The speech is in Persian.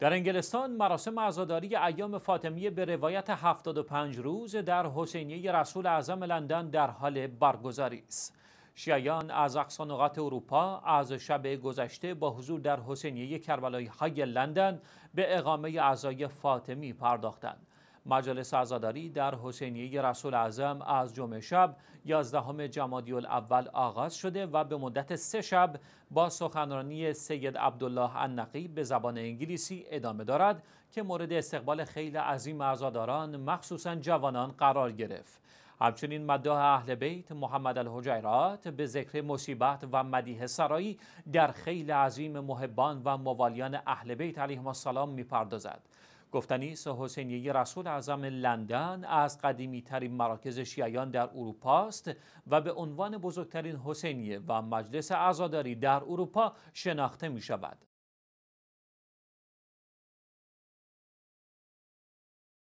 در انگلستان مراسم عزاداری ایام فاطمی به روایت 75 روز در حسینیه رسول اعظم لندن در حال برگزاری است. شیعیان از اقصانقات اروپا از شب گذشته با حضور در حسینیه کربلای های لندن به اقامه اعضای فاطمی پرداختند. مجلس عزاداری در حسینیه رسول اعظم از جمعه شب 11 جمادی الاول آغاز شده و به مدت سه شب با سخنرانی سید عبدالله النقی به زبان انگلیسی ادامه دارد که مورد استقبال خیلی عظیم عزاداران مخصوصا جوانان قرار گرفت. همچنین مداح اهل بیت محمد الحجیرات به ذکر مصیبت و مدیه سرایی در خیل عظیم محبان و موالیان اهل بیت علیهم السلام میپردازد گفتنی است حسینیه رسول اعظم لندن از قدیمی ترین مراکز شیعیان در اروپا است و به عنوان بزرگترین حسینیه و مجلس عزاداری در اروپا شناخته می شود.